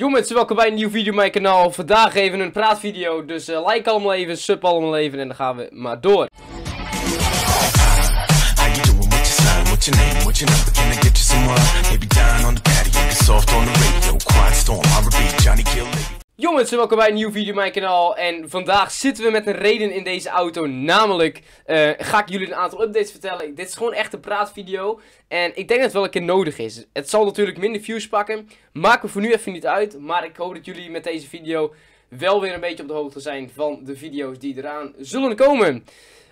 Yo welkom bij een nieuwe video op mijn kanaal. Vandaag even een praatvideo, dus uh, like allemaal even, sub allemaal even en dan gaan we maar door. Jongens, welkom bij een nieuwe video op mijn kanaal en vandaag zitten we met een reden in deze auto, namelijk eh, ga ik jullie een aantal updates vertellen. Dit is gewoon echt een praatvideo en ik denk dat het wel een keer nodig is. Het zal natuurlijk minder views pakken, maakt we voor nu even niet uit, maar ik hoop dat jullie met deze video wel weer een beetje op de hoogte zijn van de video's die eraan zullen komen.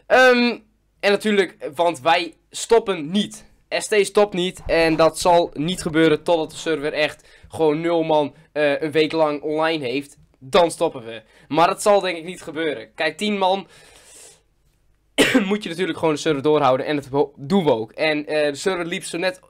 Ehm, en natuurlijk, want wij stoppen niet. ST stopt niet en dat zal niet gebeuren totdat de server echt gewoon nul man eh, een week lang online heeft. Dan stoppen we. Maar dat zal denk ik niet gebeuren. Kijk, 10 man moet je natuurlijk gewoon de server doorhouden en dat doen we ook. En eh, de server liep zo net,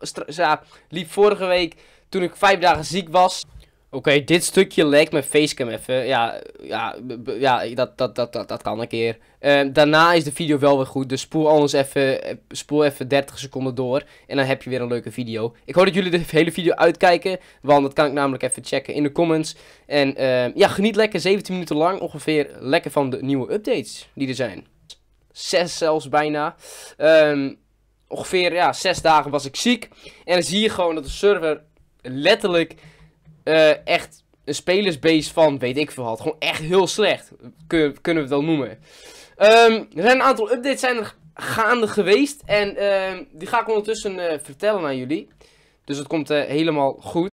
liep vorige week toen ik vijf dagen ziek was. Oké, dit stukje lijkt mijn facecam even. Ja, ja, ja dat, dat, dat, dat, dat kan een keer. Ehm, daarna is de video wel weer goed. Dus spoel anders even, eh, spoel even 30 seconden door. En dan heb je weer een leuke video. Ik hoop dat jullie de hele video uitkijken. Want dat kan ik namelijk even checken in de comments. En ehm, ja, geniet lekker 17 minuten lang ongeveer lekker van de nieuwe updates die er zijn. Zes zelfs bijna. Ehm, ongeveer ja, zes dagen was ik ziek. En dan zie je gewoon dat de server letterlijk eh, echt een spelersbase van, weet ik veel had. Gewoon echt heel slecht. kunnen we het wel noemen. Ehm, er zijn een aantal updates zijn er gaande geweest. En ehm, die ga ik ondertussen eh, vertellen aan jullie. Dus het komt eh, helemaal goed.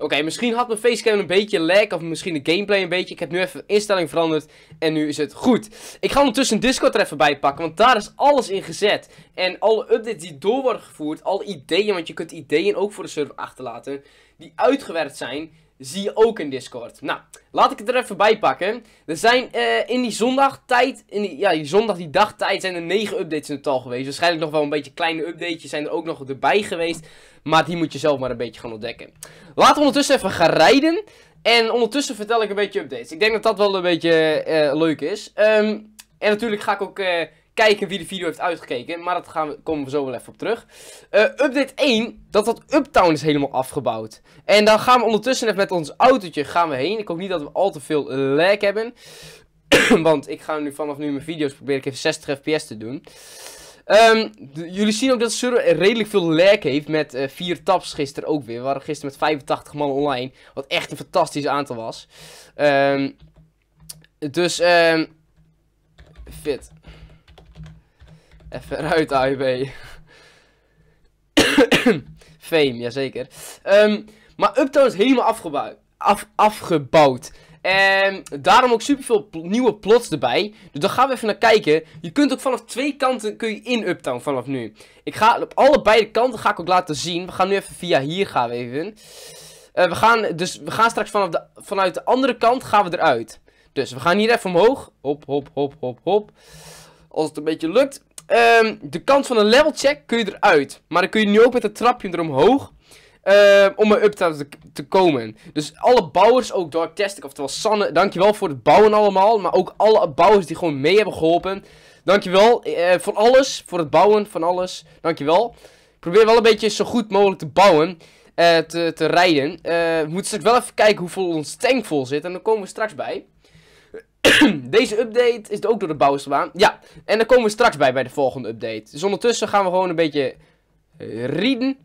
Oké, misschien had mijn facecam een beetje lag of misschien de gameplay een beetje. Ik heb nu even de instelling veranderd en nu is het goed. Ik ga ondertussen Discord er even bij pakken, want daar is alles in gezet. En alle updates die door worden gevoerd, alle ideeën, want je kunt ideeën ook voor de server achterlaten, die uitgewerkt zijn zie je ook in Discord. Nou, laat ik het er even bij pakken. Er zijn eh, in die zondagtijd, in die, ja, die zondag, die dagtijd, zijn er 9 updates in totaal geweest. Waarschijnlijk nog wel een beetje kleine updatejes zijn er ook nog erbij geweest. Maar die moet je zelf maar een beetje gaan ontdekken. Laten we ondertussen even gaan rijden. En ondertussen vertel ik een beetje updates. Ik denk dat dat wel een beetje eh, leuk is. Ehm, en natuurlijk ga ik ook... Eh, kijken wie de video heeft uitgekeken. Maar dat gaan we, komen we zo wel even op terug. Eh, update 1, dat dat Uptown is helemaal afgebouwd. En dan gaan we ondertussen even met ons autootje gaan we heen. Ik hoop niet dat we al te veel lag hebben. want ik ga nu vanaf nu mijn video's proberen ik even 60 fps te doen. Ehm, jullie zien ook dat server redelijk veel lag heeft met uh, vier tabs gisteren ook weer. We waren gisteren met 85 man online, wat echt een fantastisch aantal was. Ehm, dus, ehm, fit. Even eruit, AIB. Fame, jazeker. Ehm, maar Uptown is helemaal afgebouwd. Af, afgebouwd. En ehm, daarom ook super veel nieuwe plots erbij. Dus daar gaan we even naar kijken. Je kunt ook vanaf twee kanten kun je in Uptown vanaf nu. Ik ga op allebei de kanten ga ik ook laten zien. We gaan nu even via hier gaan we even. Eh, we gaan, dus we gaan straks vanaf de, vanuit de andere kant gaan we eruit. Dus we gaan hier even omhoog. Hop, hop, hop, hop, hop. Als het een beetje lukt. Ehm, de kant van een level check kun je eruit. Maar dan kun je nu ook met een trapje eromhoog. Ehm, om een up te, komen. Dus alle bouwers, ook of oftewel Sanne, dankjewel voor het bouwen allemaal. Maar ook alle bouwers die gewoon mee hebben geholpen. Dankjewel uh, eh, voor alles, voor het bouwen van alles. Dankjewel. Ik probeer wel een beetje zo goed mogelijk te bouwen. Uh, te, te rijden. Eh, we moeten straks wel even kijken hoeveel ons tank vol zit. En dan komen we straks bij. Deze update is ook door de bouwers gedaan. Ja, en daar komen we straks bij bij de volgende update. Dus ondertussen gaan we gewoon een beetje eh, rieden.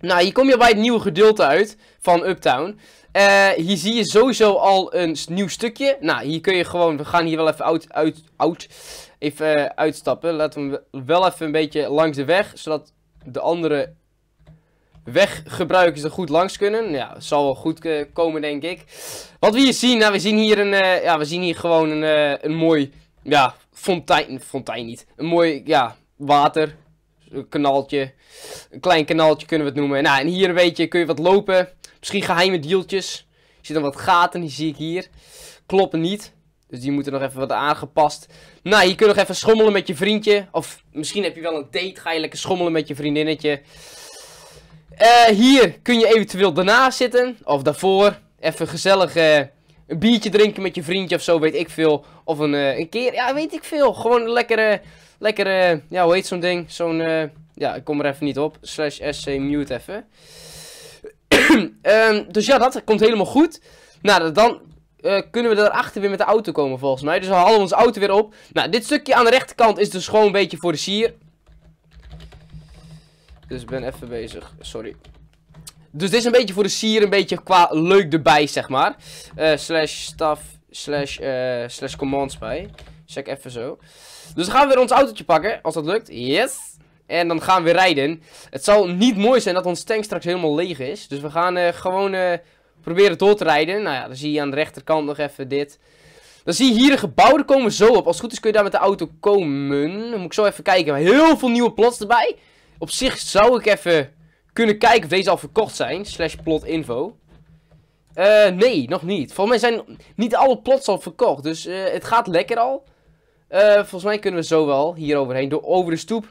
Nou, hier kom je bij het nieuwe gedeelte uit van Uptown. Eh, hier zie je sowieso al een nieuw stukje. Nou, hier kun je gewoon... We gaan hier wel even uit, uit, uit, even, eh, uitstappen. Laten we wel even een beetje langs de weg. Zodat de andere weggebruikers er goed langs kunnen. Ja, zal wel goed eh, komen, denk ik. Wat we hier zien, nou, we zien hier, een, eh, ja, we zien hier gewoon een, eh, een mooi, ja, fontein, fontein niet. Een mooi, ja, water, een een klein kanaaltje kunnen we het noemen. Nou, en hier een beetje kun je wat lopen, misschien geheime dealtjes, Er zitten wat gaten, die zie ik hier. Kloppen niet. Dus die moeten nog even wat aangepast. Nou, hier kun je nog even schommelen met je vriendje. Of misschien heb je wel een date, ga je lekker schommelen met je vriendinnetje. Eh, hier kun je eventueel daarna zitten. Of daarvoor. Even gezellig eh, een biertje drinken met je vriendje of zo, weet ik veel. Of een, eh, een keer, ja, weet ik veel. Gewoon lekker, lekkere ja, hoe heet zo'n ding? Zo'n, ja, ik kom er even niet op. Slash SC mute even. Ehm, dus ja, dat komt helemaal goed. Nou, dan kunnen we daarachter weer met de auto komen volgens mij. Dus we halen onze auto weer op. Nou, dit stukje aan de rechterkant is dus gewoon een beetje voor de sier. Dus ben even bezig. Sorry. Dus dit is een beetje voor de sier, een beetje qua leuk erbij, zeg maar. Eh, slash staf, slash, eh, slash commands bij. Check even zo. Dus dan gaan we weer ons autootje pakken, als dat lukt. Yes! En dan gaan we rijden. Het zal niet mooi zijn dat ons tank straks helemaal leeg is. Dus we gaan eh, gewoon proberen door te rijden. Nou ja, dan zie je aan de rechterkant nog even dit. Dan zie je hier een gebouwen komen we zo op. Als het goed is kun je daar met de auto komen. Dan moet ik zo even kijken. Heel veel nieuwe plots erbij. Op zich zou ik even kunnen kijken of deze al verkocht zijn. Slash plot info. Eh, nee, nog niet. Volgens mij zijn niet alle plots al verkocht. Dus eh, het gaat lekker al. Eh, volgens mij kunnen we zo wel hier overheen. Door over de stoep.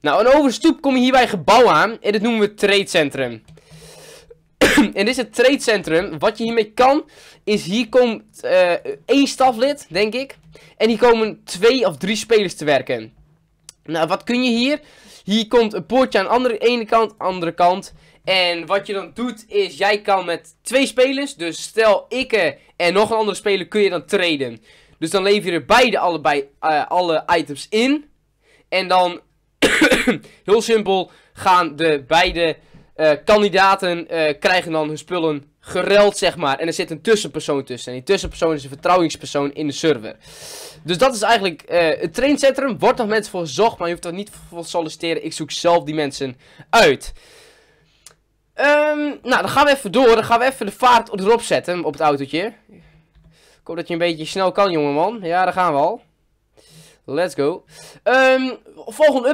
Nou, en over de stoep kom je hier bij een gebouw aan. En dit noemen we Trade Centrum. en dit is het Trade Centrum. Wat je hiermee kan, is hier komt één staflid, denk ik. En hier komen twee of drie spelers te werken. Nou, wat kun je hier? Hier komt een poortje aan de andere, ene kant, andere kant. En wat je dan doet is, jij kan met twee spelers, dus stel ik eh, en nog een andere speler, kun je dan traden. Dus dan lever je er beide allebei eh, alle items in. En dan, heel simpel, gaan de beide eh, kandidaten eh, krijgen dan hun spullen gereld, zeg maar. En er zit een tussenpersoon tussen. En die tussenpersoon is een vertrouwingspersoon in de server. Dus dat is eigenlijk eh, het traincentrum. Wordt nog mensen voor gezocht, maar je hoeft dat niet voor te solliciteren. Ik zoek zelf die mensen uit. Ehm, nou, dan gaan we even door. Dan gaan we even de vaart erop zetten op het autootje. Ik hoop dat je een beetje snel kan, jongeman. Ja, daar gaan we al. Let's go. Ehm, volgende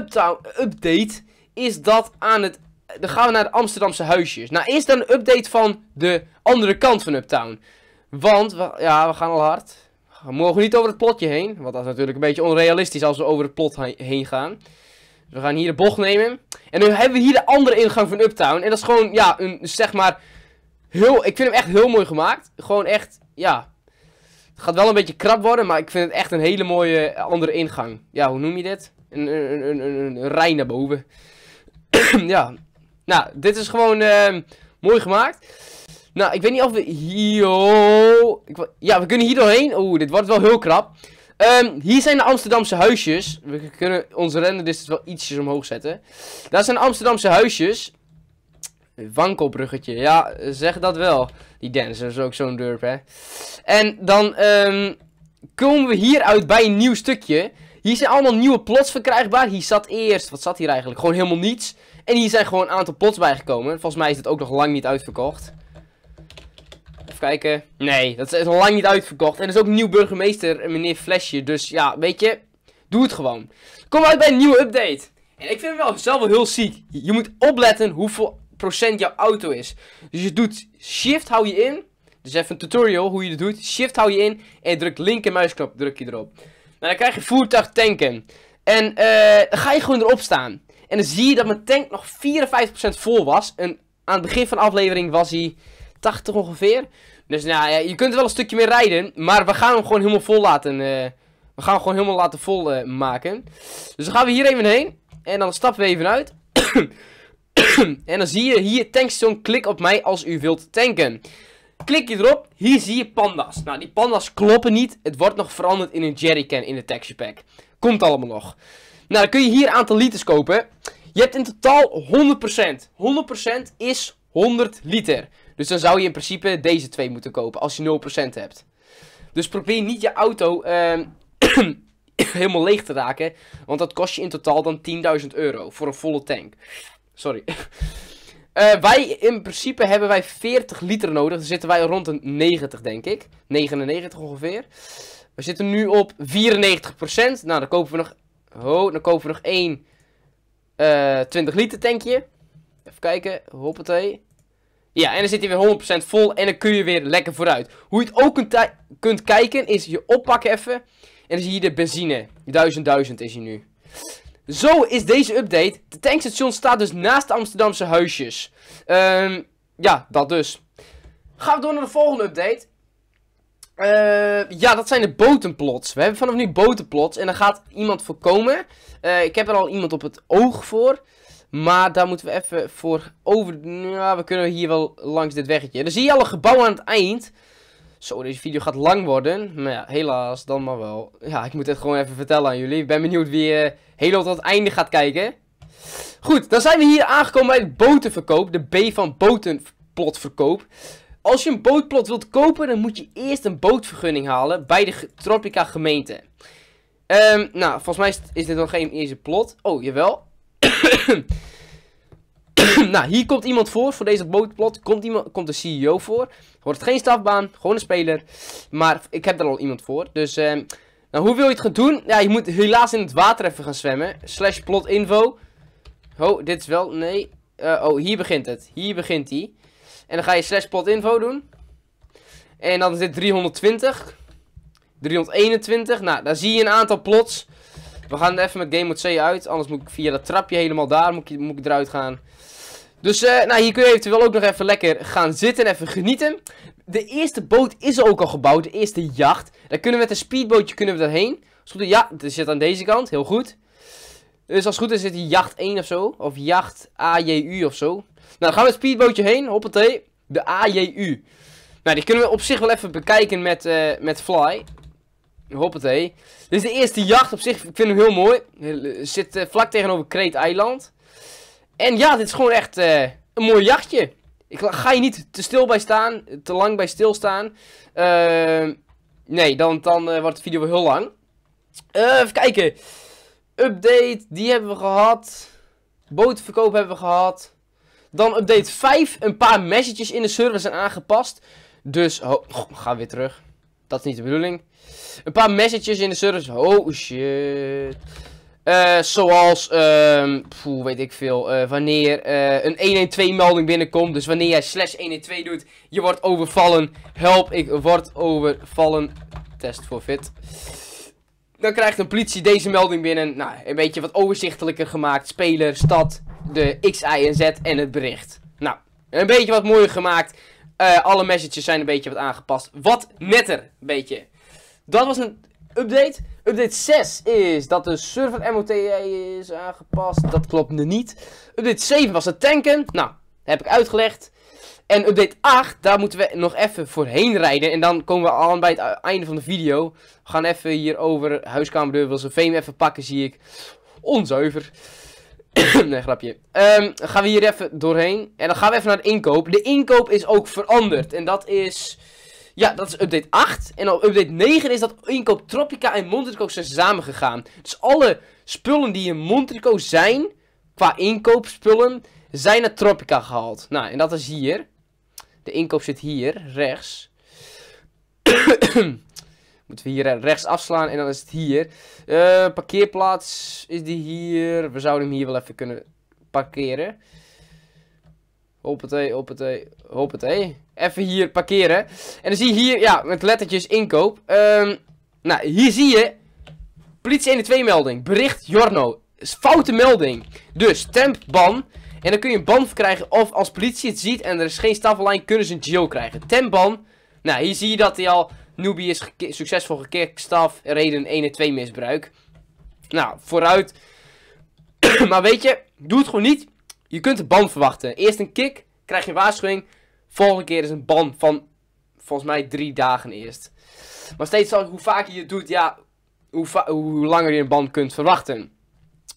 update is dat aan het dan gaan we naar de Amsterdamse huisjes. Nou, eerst dan een update van de andere kant van Uptown. Want, we, ja, we gaan al hard. We mogen niet over het plotje heen. Want dat is natuurlijk een beetje onrealistisch als we over het plot heen gaan. Dus we gaan hier de bocht nemen. En nu hebben we hier de andere ingang van Uptown. En dat is gewoon, ja, een, zeg maar... Heel, ik vind hem echt heel mooi gemaakt. Gewoon echt, ja... Het gaat wel een beetje krap worden, maar ik vind het echt een hele mooie eh, andere ingang. Ja, hoe noem je dit? Een, een, een, een, een rij naar boven. ja, nou, dit is gewoon ehm, mooi gemaakt. Nou, ik weet niet of we hier... Ja, we kunnen hier doorheen. Oeh, dit wordt wel heel krap. Ehm, hier zijn de Amsterdamse huisjes. We kunnen onze dus wel ietsjes omhoog zetten. Daar zijn de Amsterdamse huisjes. Wankelbruggetje. Ja, zeg dat wel. Die Dennis is ook zo'n durp, hè. En dan ehm, komen we hieruit bij een nieuw stukje. Hier zijn allemaal nieuwe plots verkrijgbaar. Hier zat eerst... Wat zat hier eigenlijk? Gewoon helemaal niets. En hier zijn gewoon een aantal pots bijgekomen. Volgens mij is dit ook nog lang niet uitverkocht. Even kijken. Nee, dat is lang niet uitverkocht. En er is ook nieuw burgemeester, meneer Flesje. Dus ja, weet je, doe het gewoon. Kom uit bij een nieuwe update. En ik vind het wel zelf wel heel ziek. Je moet opletten hoeveel procent jouw auto is. Dus je doet shift hou je in. Dus even een tutorial hoe je dat doet. Shift hou je in en druk linker muisknop druk je erop. Nou, dan krijg je voertuig tanken. En eh, dan ga je gewoon erop staan. En dan zie je dat mijn tank nog 54% vol was. En aan het begin van de aflevering was hij 80 ongeveer. Dus nou ja, je kunt er wel een stukje meer rijden. Maar we gaan hem gewoon helemaal vol laten. Eh, we gaan hem gewoon helemaal laten vol eh, maken. Dus dan gaan we hier even heen. En dan stappen we even uit. en dan zie je hier tankstone, klik op mij als u wilt tanken. Klik je erop, hier zie je panda's. Nou, die panda's kloppen niet. Het wordt nog veranderd in een jerrycan in de texture pack. Komt allemaal nog. Nou, dan kun je hier een aantal liters kopen. Je hebt in totaal 100%. 100% is 100 liter. Dus dan zou je in principe deze twee moeten kopen als je 0% hebt. Dus probeer niet je auto ehm, helemaal leeg te raken. Want dat kost je in totaal dan 10.000 euro voor een volle tank. Sorry. Eh, wij, in principe hebben wij 40 liter nodig. Dan zitten wij rond een 90, denk ik. 99 ongeveer. We zitten nu op 94%. Nou, dan kopen we nog Ho, dan kopen we nog één uh, eh, 20 liter tankje. Even kijken. Hoppatee. Ja, en dan zit hij weer 100% vol en dan kun je weer lekker vooruit. Hoe je het ook kunt, kijken is je oppakken even. En dan zie je de benzine. 1000, 1000 is hij nu. Zo is deze update. De tankstation staat dus naast de Amsterdamse huisjes. Um, ja, dat dus. Gaan we door naar de volgende update. Uh, ja, dat zijn de botenplots. We hebben vanaf nu botenplots. En daar gaat iemand voor komen. Uh, eh, ik heb er al iemand op het oog voor. Maar daar moeten we even voor over... Nou, we kunnen hier wel langs dit weggetje. Dan zie je al een gebouw aan het eind. Zo, deze video gaat lang worden. Maar ja, helaas, dan maar wel. Ja, ik moet het gewoon even vertellen aan jullie. Ik ben benieuwd wie uh, eh, helemaal tot het einde gaat kijken. Goed, dan zijn we hier aangekomen bij het botenverkoop. De B van botenplotverkoop. Als je een bootplot wilt kopen, dan moet je eerst een bootvergunning halen bij de Tropica gemeente. Ehm, nou, volgens mij is, dit nog geen eerste plot. Oh, jawel. nou, hier komt iemand voor, voor deze bootplot. Komt, iemand, komt de CEO voor. Wordt het geen stafbaan, gewoon een speler. Maar ik heb er al iemand voor. Dus, ehm, nou, hoe wil je het gaan doen? Ja, je moet helaas in het water even gaan zwemmen. Slash plot info. Oh, dit is wel, nee. Eh, oh, hier begint het. Hier begint hij. En dan ga je slash plot info doen. En dan is dit 320. 321. Nou, daar zie je een aantal plots. We gaan even met Game of C uit. Anders moet ik via dat trapje helemaal daar moet ik, moet ik eruit gaan. Dus eh, nou, hier kun je eventueel ook nog even lekker gaan zitten en even genieten. De eerste boot is ook al gebouwd. De eerste jacht. Daar kunnen we met een speedbootje kunnen we daarheen. ja, het zit aan deze kant. Heel goed. Dus als het goed is zit die jacht 1 of zo. Of jacht AJU of zo. Nou, dan gaan we het speedbootje heen. Hoppatee. De AJU. Nou, die kunnen we op zich wel even bekijken met, uh, met Fly. Hoppatee. Dit is de eerste jacht op zich. Ik vind hem heel mooi. Eh, zit eh, vlak tegenover Kreet Eiland. En ja, dit is gewoon echt een mooi jachtje. Ik ga je niet te stil bij staan. Te lang bij stilstaan. nee, dan, dan wordt de video wel heel lang. even kijken. Update, die hebben we gehad. Botenverkoop hebben we gehad. Dan update 5 een paar messages in de server zijn aangepast. Dus, oh, ga weer terug. Dat is niet de bedoeling. Een paar messages in de server. Oh shit. Eh, zoals, ehm, weet ik veel, uh, wanneer uh, een 112-melding binnenkomt. Dus wanneer jij slash 112 doet, je wordt overvallen. Help, ik word overvallen. Test voor fit. Dan krijgt een politie deze melding binnen. Nou, een beetje wat overzichtelijker gemaakt. Speler, stad, de X, Y en Z en het bericht. Nou, een beetje wat mooier gemaakt. Eh, alle messages zijn een beetje wat aangepast. Wat netter, een beetje. Dat was een update. Update 6 is dat de server mot e is aangepast. Dat klopt nu niet. Update 7 was het tanken. Nou, heb ik uitgelegd. En update 8, daar moeten we nog even voorheen rijden. En dan komen we aan bij het e-, einde van de video. We gaan even hier over huiskamerdeur, wil zijn fame even pakken, zie ik. Onzuiver. nee, grapje. Ehm, gaan we hier even doorheen. En dan gaan we even naar de inkoop. De inkoop is ook veranderd. En dat is... Ja, dat is update 8. En op update 9 is dat inkoop Tropica en Montrico zijn samengegaan. Dus alle spullen die in Montrico zijn, qua inkoopspullen, zijn naar Tropica gehaald. Nou, en dat is hier. De inkoop zit hier, rechts. Moeten we hier eh, rechts afslaan en dan is het hier. Eh, parkeerplaats is die hier. We zouden hem hier wel even kunnen parkeren. hop het hoppatee. Even hier parkeren. En dan zie je hier, ja, met lettertjes inkoop. Ehm, nou, hier zie je. Politie 1-2 melding. Bericht Jorno. Foute melding. Dus, temp, ban. En dan kun je een ban krijgen. Of als politie het ziet en er is geen staffellijn, kunnen ze een geo krijgen. Temp, ban. Nou, hier zie je dat hij al Newbie is succesvol succesvol staf reden 1 en 2 misbruik. Nou, vooruit. maar weet je, doe het gewoon niet. Je kunt een ban verwachten. Eerst een kick, krijg je waarschuwing. Volgende keer is een ban van, volgens mij, drie dagen eerst. Maar steeds ik hoe vaker je het doet, ja, hoe, hoe langer je een ban kunt verwachten.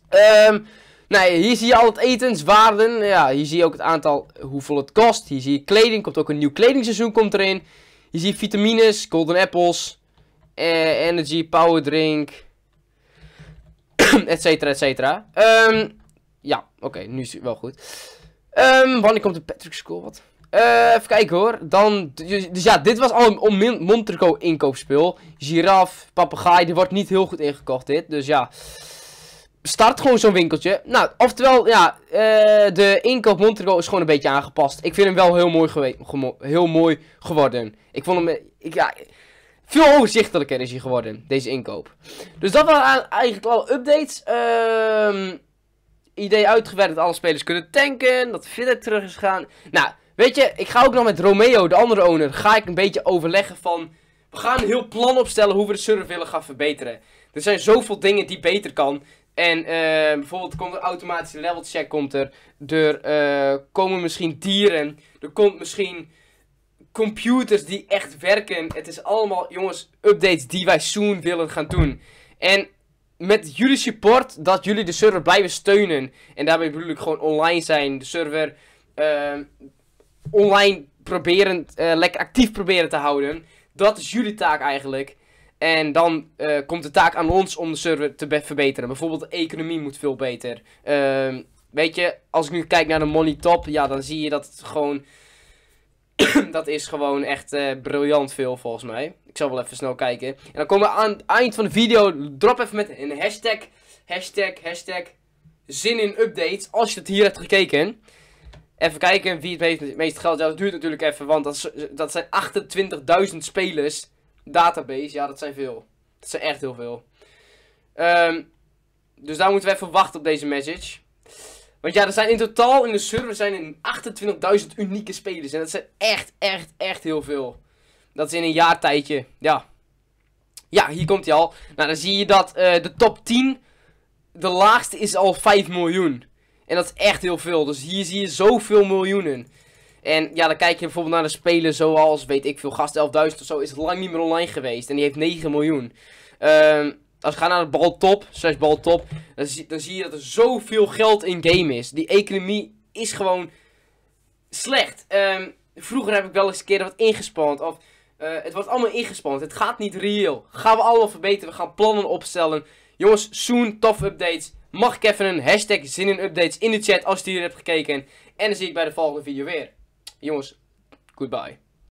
Ehm, nou hier zie je al het etenswaarden. Ja, hier zie je ook het aantal, hoeveel het kost. Hier zie je kleding. Komt ook een nieuw kledingseizoen komt erin. Je ziet vitamines, golden apples, eh, energy, power drink, etcetera, etcetera. Um, ehm, ja, oké, nu is het wel goed. Ehm, wanneer komt de Patrick School? Wat? Uh, even kijken hoor. Dan, dus, dus ja, dit was al een Montreco inkoopspul. Giraf, papegaai, die wordt niet heel goed ingekocht dit. Dus ja, start gewoon zo'n winkeltje. Nou, oftewel, ja, eh, de inkoop Montego is gewoon een beetje aangepast. Ik vind hem wel heel mooi, heel mooi geworden. Ik vond hem, eh, ik, ja, veel overzichtelijker is hij geworden, deze inkoop. Dus dat waren eigenlijk alle updates. Ehm, idee uitgewerkt dat alle spelers kunnen tanken, dat Fidder terug is gegaan. Nou, weet je, ik ga ook nog met Romeo, de andere owner, ga ik een beetje overleggen van... We gaan een heel plan opstellen hoe we de server willen gaan verbeteren. Er zijn zoveel dingen die beter kan. En uh, bijvoorbeeld komt er automatische level check komt er. Er eh, komen misschien dieren. Er komt misschien computers die echt werken. Het is allemaal, jongens, updates die wij soon willen gaan doen. En met jullie support, dat jullie de server blijven steunen. En daarbij bedoel ik gewoon online zijn. De server eh, online proberen, lekker actief proberen te houden. Dat is jullie taak eigenlijk. En dan eh, komt de taak aan ons om de server te verbeteren. Bijvoorbeeld de economie moet veel beter. Ehm, weet je, als ik nu kijk naar de money top, ja, dan zie je dat het gewoon... dat is gewoon echt eh, briljant veel volgens mij. Ik zal wel even snel kijken. En dan komen we aan het eind van de video. Drop even met een hashtag. Hashtag, hashtag. Zin in updates. Als je het hier hebt gekeken. Even kijken wie het meest, geld. Ja, dat duurt natuurlijk even. Want dat zijn 28.000 spelers database, ja, dat zijn veel. Dat zijn echt heel veel. Ehm, dus daar moeten we even wachten op deze message. Want ja, er zijn in totaal in de server zijn 28.000 unieke spelers. En dat zijn echt, echt, echt heel veel. Dat is in een jaar tijdje. Ja. Ja, hier komt hij al. Nou, dan zie je dat eh, de top 10, de laagste is al 5 miljoen. En dat is echt heel veel. Dus hier zie je zoveel miljoenen. En ja, dan kijk je bijvoorbeeld naar de spelen zoals, weet ik veel, gast 11.000 of zo, is het lang niet meer online geweest. En die heeft 9 miljoen. Ehm, als we gaan naar de baltop, slash baltop, dan zie, dan zie je dat er zoveel geld in game is. Die economie is gewoon slecht. Ehm, vroeger heb ik wel eens een keer wat ingespand. Of eh, het wordt allemaal ingespand. Het gaat niet reëel. Gaan we allemaal verbeteren. We gaan plannen opstellen. Jongens, soon tof updates. Mag ik even een hashtag zin in updates in de chat als je hier hebt gekeken. En dan zie ik bij de volgende video weer. Yours, goodbye.